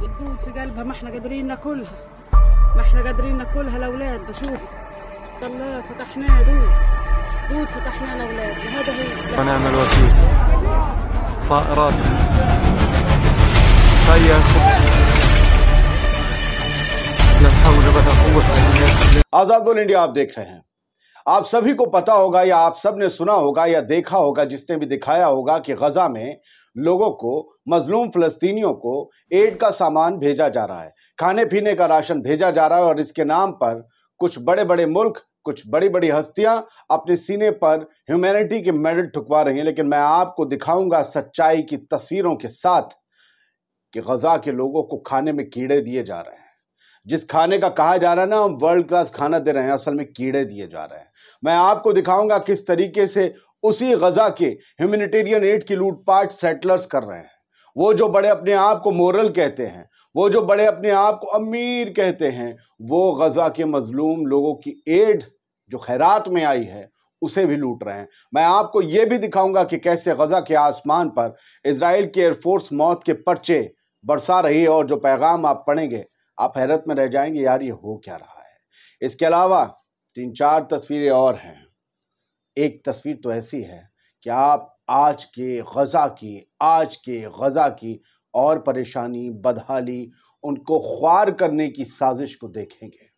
الدود في قلبها ما احنا قادرين ناكلها ما احنا قادرين ناكلها الاولاد بشوف الله فتحناه دود دود فتحناه الاولاد هذا هي ونعم الوكيل طائرات خير आजाद बोल इंडिया आप देख रहे हैं आप सभी को पता होगा या आप सब ने सुना होगा या देखा होगा जिसने भी दिखाया होगा कि गज़ा में लोगों को मजलूम फ़लस्तीनियों को एड का सामान भेजा जा रहा है खाने पीने का राशन भेजा जा रहा है और इसके नाम पर कुछ बड़े बड़े मुल्क कुछ बड़ी बड़ी हस्तियां अपने सीने पर ह्यूमैनिटी के मेडल ठुकवा रही हैं लेकिन मैं आपको दिखाऊंगा सच्चाई की तस्वीरों के साथ कि गज़ा के लोगों को खाने में कीड़े दिए जा रहे हैं जिस खाने का कहा जा रहा है ना हम वर्ल्ड क्लास खाना दे रहे हैं असल में कीड़े दिए जा रहे हैं मैं आपको दिखाऊंगा किस तरीके से उसी गजा के ह्यूमिटेरियन एड की लूटपाट सेटलर्स कर रहे हैं वो जो बड़े अपने आप को मोरल कहते हैं वो जो बड़े अपने आप को अमीर कहते हैं वो गजा के मजलूम लोगों की एड जो खैरात में आई है उसे भी लूट रहे हैं मैं आपको ये भी दिखाऊंगा कि कैसे गजा के आसमान पर इसराइल की एयरफोर्स मौत के पर्चे बरसा रही है और जो पैगाम आप पढ़ेंगे आप हैरत में रह जाएंगे यार ये हो क्या रहा है इसके अलावा तीन चार तस्वीरें और हैं एक तस्वीर तो ऐसी है कि आप आज के गज़ा की आज के गज़ा की और परेशानी बदहाली उनको ख्वार करने की साजिश को देखेंगे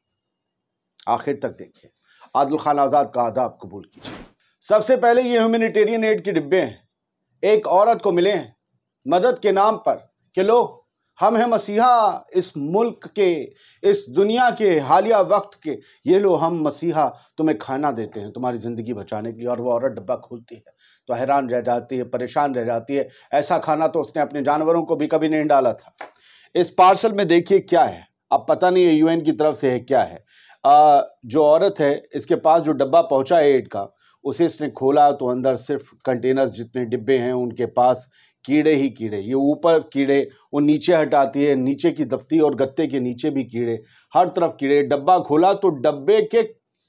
आखिर तक देखिए आदल खान आज़ाद का आदा आप कबूल कीजिए सबसे पहले ये ह्यूमिनिटेरियन एड के डिब्बे हैं एक औरत को मिले हैं मदद के नाम पर कि लो हम हैं मसीहा इस मुल्क के इस दुनिया के हालिया वक्त के ये लो हम मसीहा तुम्हें खाना देते हैं तुम्हारी ज़िंदगी बचाने के लिए और वो औरत डब्बा खोलती है तो हैरान रह जाती है परेशान रह जाती है ऐसा खाना तो उसने अपने जानवरों को भी कभी नहीं डाला था इस पार्सल में देखिए क्या है अब पता नहीं है यू की तरफ से है क्या है आ, जो औरत है इसके पास जो डब्बा पहुँचा है एड का उसे इसने खोला तो अंदर सिर्फ कंटेनर्स जितने डिब्बे हैं उनके पास कीड़े ही कीड़े ये ऊपर कीड़े वो नीचे हटाती है नीचे की दफ्ती और गत्ते के नीचे भी कीड़े हर तरफ कीड़े डब्बा खोला तो डब्बे के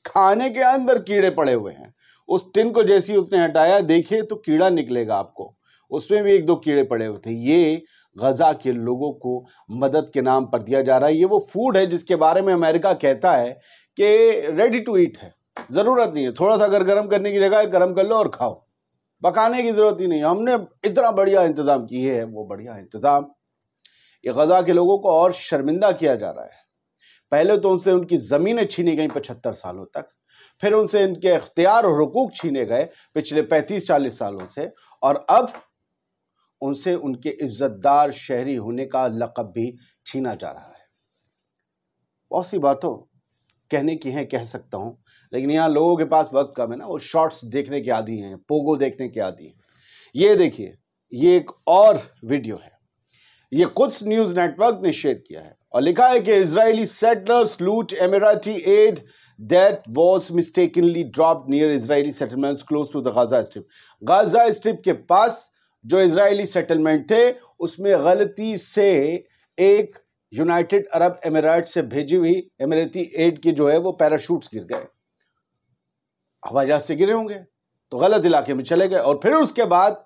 खाने के अंदर कीड़े पड़े हुए हैं उस टिन को जैसी उसने हटाया देखिए तो कीड़ा निकलेगा आपको उसमें भी एक दो कीड़े पड़े हुए थे ये गज़ा के लोगों को मदद के नाम पर दिया जा रहा है ये वो फूड है जिसके बारे में अमेरिका कहता है कि रेडी टू ईट है ज़रूरत नहीं है थोड़ा सा अगर गर्म करने की जगह गर्म कर लो और खाओ पकाने की ज़रूरत ही नहीं हमने इतना बढ़िया इंतज़ाम किए है वो बढ़िया इंतज़ाम ये गज़ा के लोगों को और शर्मिंदा किया जा रहा है पहले तो उनसे उनकी ज़मीनें छीनी गई पचहत्तर सालों तक फिर उनसे इनके अख्तियार और हकूक छीने गए पिछले पैंतीस चालीस सालों से और अब उनसे उनके इज्जतदार शहरी होने का लकब भी छीना जा रहा है बहुत सी बातों कहने की हैं कह सकता हूँ लेकिन यहाँ लोगों के पास वक्त कम है ना वो शॉर्ट्स देखने के आदि हैं पोगो देखने के आदि हैं ये देखिए ये एक और वीडियो है ये कुछ न्यूज नेटवर्क ने शेयर किया है और लिखा है कि Israeli settlers loot Emirati aid that was mistakenly drop near Israeli settlement close to the Gaza Strip Gaza Strip के पास जो इसराइली सेटलमेंट थे उसमें गलती से एक यूनाइटेड अरब एमिरेट्स से भेजी हुई एमिरेती एड की जो है वो पैराशूट्स गिर गए हवाई जहाज से गिरे होंगे तो गलत इलाके में चले गए और फिर उसके बाद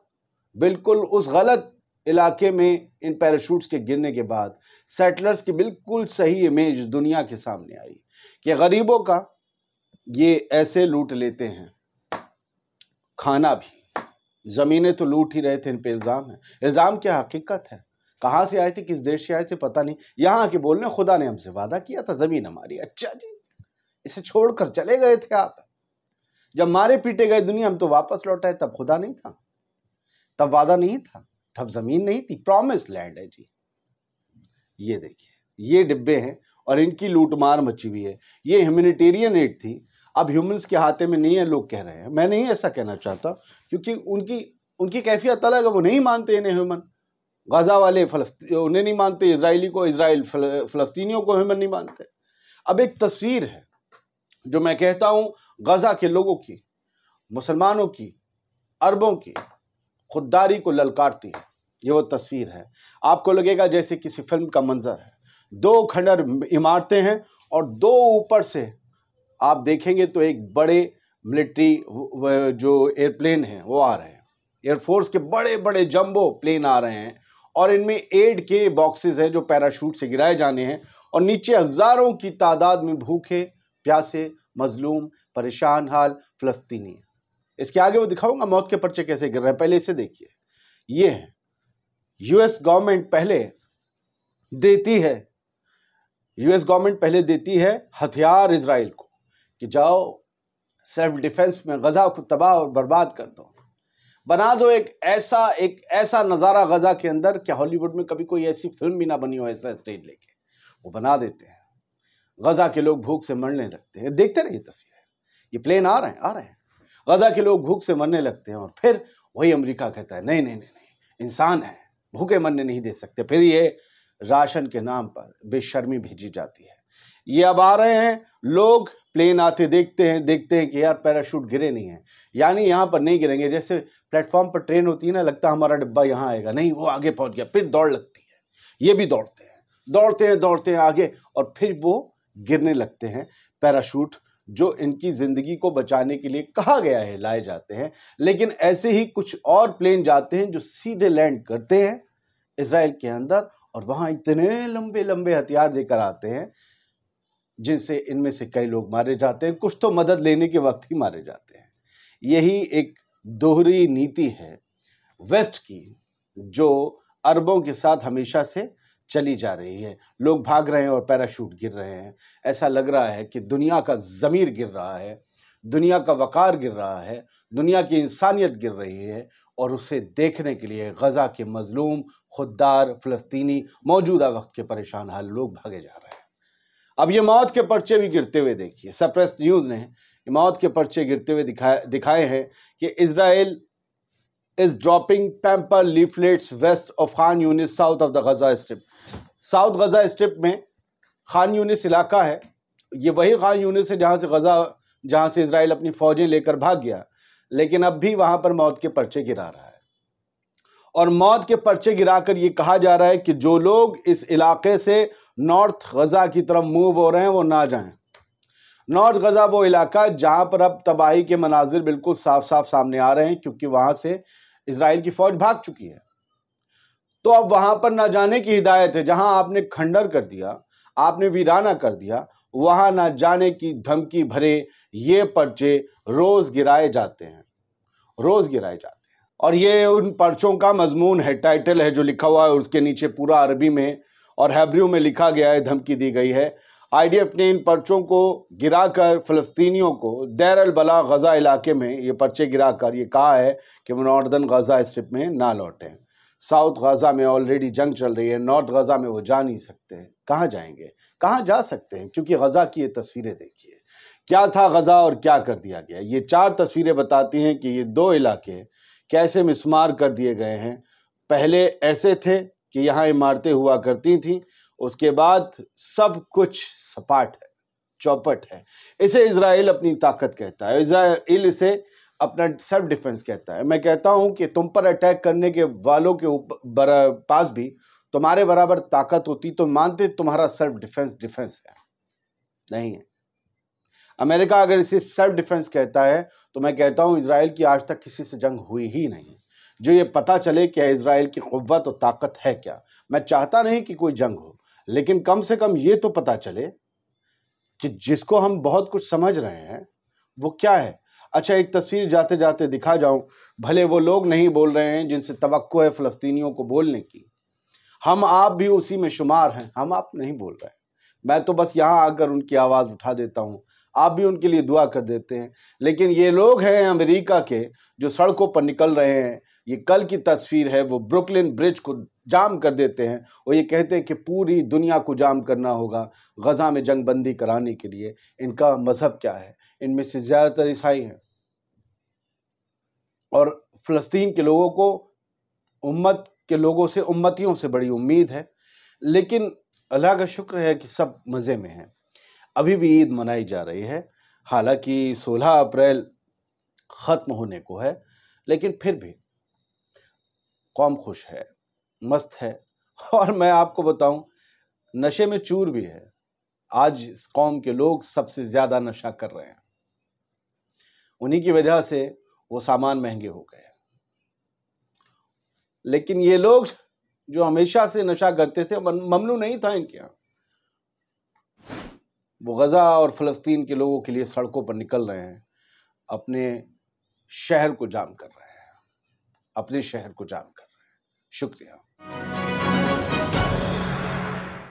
बिल्कुल उस गलत इलाके में इन पैराशूट्स के गिरने के बाद सेटलर्स की बिल्कुल सही इमेज दुनिया के सामने आई कि गरीबों का ये ऐसे लूट लेते हैं खाना भी ज़मीनें तो लूट ही रहे थे इन पर इल्ज़ाम है इल्ज़ाम क्या हकीकत है कहाँ से आए थे किस देश से आए थे पता नहीं यहाँ आके बोल रहे खुदा ने हमसे वादा किया था ज़मीन हमारी अच्छा जी इसे छोड़कर चले गए थे आप जब मारे पीटे गए दुनिया हम तो वापस लौट आए तब खुदा नहीं था तब वादा नहीं था तब ज़मीन नहीं थी प्रॉमिस लैंड है जी ये देखिए ये डिब्बे हैं और इनकी लूटमार मची हुई है ये ह्यूमनिटेरियन एड थी अब ह्यूमंस के हाथे में नहीं है लोग कह रहे हैं मैं नहीं ऐसा कहना चाहता क्योंकि उनकी उनकी कैफियत अलग है वो नहीं मानते इन्हें ह्यूमन गाज़ा वाले फलस्ती उन्हें नहीं मानते इसराइली को इसराइल फ़लस्तियों को हमें नहीं मानते अब एक तस्वीर है जो मैं कहता हूँ गज़ा के लोगों की मुसलमानों की अरबों की खुददारी को ललकारती है ये वो तस्वीर है आपको लगेगा जैसे किसी फिल्म का मंजर है दो खंडर इमारतें हैं और दो ऊपर से आप देखेंगे तो एक बड़े मिलिट्री जो एयरप्लेन हैं वो आ रहे हैं एयरफोर्स के बड़े बड़े जंबो प्लेन आ रहे हैं और इनमें एड के बॉक्सेस हैं जो पैराशूट से गिराए जाने हैं और नीचे हज़ारों की तादाद में भूखे प्यासे मजलूम परेशान हाल फ़लस्तीनी इसके आगे वो दिखाऊंगा मौत के पर्चे कैसे गिर रहे हैं पहले इसे देखिए ये है यूएस गवर्नमेंट पहले देती है यूएस गवर्नमेंट पहले देती है हथियार इसराइल को कि जाओ सेल्फ डिफेंस में गज़ा को तबाह और बर्बाद कर दो बना दो एक ऐसा एक ऐसा नज़ारा गज़ा के अंदर कि हॉलीवुड में कभी कोई ऐसी फिल्म भी ना बनी हो ऐसा स्टेज लेके वो बना देते हैं गज़ा के लोग भूख से मरने लगते हैं देखते रहिए तस्वीरें ये प्लेन आ रहे हैं आ रहे हैं गज़ा के लोग भूख से मरने लगते हैं और फिर वही अमरीका कहता है नहीं नहीं नहीं नहीं इंसान है भूखे मरने नहीं दे सकते फिर ये राशन के नाम पर बेशर्मी भेजी जाती है ये अब आ रहे हैं लोग प्लेन आते देखते हैं देखते हैं कि यार पैराशूट गिरे नहीं है यानी यहाँ पर नहीं गिरेंगे जैसे प्लेटफॉर्म पर ट्रेन होती है ना लगता हमारा डिब्बा यहाँ आएगा नहीं वो आगे पहुँच गया फिर दौड़ लगती है ये भी दौड़ते हैं दौड़ते हैं दौड़ते हैं आगे और फिर वो गिरने लगते हैं पैराशूट जो इनकी ज़िंदगी को बचाने के लिए कहा गया है लाए जाते हैं लेकिन ऐसे ही कुछ और प्लेन जाते हैं जो सीधे लैंड करते हैं इसराइल के अंदर और वहाँ इतने लंबे लंबे हथियार देकर आते हैं जिनसे इनमें से कई लोग मारे जाते हैं कुछ तो मदद लेने के वक्त ही मारे जाते हैं यही एक दोहरी नीति है वेस्ट की जो अरबों के साथ हमेशा से चली जा रही है लोग भाग रहे हैं और पैराशूट गिर रहे हैं ऐसा लग रहा है कि दुनिया का ज़मीर गिर रहा है दुनिया का वक़ार गिर रहा है दुनिया की इंसानियत गिर रही है और उसे देखने के लिए गज़ा के मजलूम खुददार फ़लस्तनी मौजूदा वक्त के परेशान हाल लोग भागे जा रहे हैं अब ये मौत के पर्चे भी गिरते हुए देखिए सप्रेस न्यूज़ ने मौत के पर्चे गिरते हुए दिखाए दिखाए हैं कि Israel is dropping pamper leaflets west of Khan Younis south of the Gaza Strip south Gaza Strip में खान यूनिस इलाका है ये वही खान यूनिस है जहाँ से गज़ा जहाँ से इसराइल अपनी फ़ौजें लेकर भाग गया लेकिन अब भी वहाँ पर मौत के पर्चे गिरा रहा है और मौत के पर्चे गिराकर ये कहा जा रहा है कि जो लोग इस इलाके से नॉर्थ गज़ा की तरफ मूव हो रहे हैं वो ना जाएं नॉर्थ गज़ा वो इलाका जहां पर अब तबाही के मनाजिर बिल्कुल साफ साफ सामने आ रहे हैं क्योंकि वहां से इसराइल की फ़ौज भाग चुकी है तो अब वहां पर ना जाने की हिदायत है जहां आपने खंडर कर दिया आपने वीराना कर दिया वहां ना जाने की धमकी भरे ये पर्चे रोज़ गिराए जाते हैं रोज़ गिराए जाते हैं और ये उन पर्चों का मजमून है टाइटल है जो लिखा हुआ है उसके नीचे पूरा अरबी में और हैब्रियो में लिखा गया है धमकी दी गई है आईडीएफ ने इन पर्चों को गिराकर फ़लस्तीनियों को दैर अलबला गज़ा इलाके में ये पर्चे गिराकर ये कहा है कि वो नॉर्दर्न गज़ा स्ट्रिप में ना लौटें साउथ गज़ा में ऑलरेडी जंग चल रही है नॉर्थ गज़ा में वो जा नहीं सकते कहाँ जाएंगे कहाँ जा सकते हैं क्योंकि गज़ा की ये तस्वीरें देखिए क्या था गज़ा और क्या कर दिया गया ये चार तस्वीरें बताती हैं कि ये दो इलाके कैसे मिसमार कर दिए गए हैं पहले ऐसे थे कि यहाँ इमारतें हुआ करती थीं उसके बाद सब कुछ सपाट है चौपट है इसे इसराइल अपनी ताकत कहता है इसराइल इसे अपना सेल्फ डिफेंस कहता है मैं कहता हूं कि तुम पर अटैक करने के वालों के ऊपर पास भी तुम्हारे बराबर ताकत होती तो मानते तुम्हारा सेल्फ डिफेंस डिफेंस है नहीं है अमेरिका अगर इसे सेल्फ डिफेंस कहता है तो मैं कहता हूँ इसराइल की आज तक किसी से जंग हुई ही नहीं जो ये पता चले कि इसराइल की कुत और ताकत है क्या मैं चाहता नहीं कि कोई जंग हो लेकिन कम से कम ये तो पता चले कि जिसको हम बहुत कुछ समझ रहे हैं वो क्या है अच्छा एक तस्वीर जाते जाते दिखा जाऊं भले वो लोग नहीं बोल रहे हैं जिनसे तवक्को है फ़लस्तीनियों को बोलने की हम आप भी उसी में शुमार हैं हम आप नहीं बोल रहे हैं मैं तो बस यहाँ आकर उनकी आवाज़ उठा देता हूँ आप भी उनके लिए दुआ कर देते हैं लेकिन ये लोग हैं अमेरिका के जो सड़कों पर निकल रहे हैं ये कल की तस्वीर है वो ब्रुकलिन ब्रिज को जाम कर देते हैं और ये कहते हैं कि पूरी दुनिया को जाम करना होगा गज़ा में जंग बंदी कराने के लिए इनका मज़हब क्या है इनमें से ज़्यादातर ईसाई हैं और फ़लस्तीन के लोगों को उम्मत के लोगों से उम्मतियों से बड़ी उम्मीद है लेकिन अल्लाह का शुक्र है कि सब मज़े में हैं अभी भी ईद मनाई जा रही है हालांकि 16 अप्रैल ख़त्म होने को है लेकिन फिर भी कौम खुश है मस्त है और मैं आपको बताऊं नशे में चूर भी है आज इस कौम के लोग सबसे ज़्यादा नशा कर रहे हैं उन्हीं की वजह से वो सामान महंगे हो गए लेकिन ये लोग जो हमेशा से नशा करते थे ममनू नहीं था इनके यहाँ वो गज़ा और फ़लस्तीन के लोगों के लिए सड़कों पर निकल रहे हैं अपने शहर को जाम कर रहे हैं अपने शहर को जाम कर शुक्रिया